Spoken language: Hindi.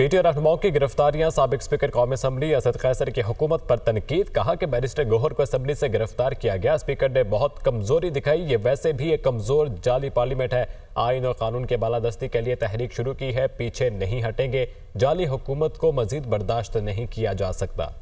और रहनुमाओं की गिरफ्तारियां सबक स्पीकर कौम असम्बली असद कैसर की हुकूमत पर तनकीद कहा कि बैरिस्टर गोहर को असम्बली से गिरफ्तार किया गया स्पीकर ने बहुत कमजोरी दिखाई ये वैसे भी एक कमजोर जाली पार्लियामेंट है आइन और कानून के बालादस्ती के लिए तहरीक शुरू की है पीछे नहीं हटेंगे जाली हुकूमत को मजीद बर्दाश्त नहीं किया जा सकता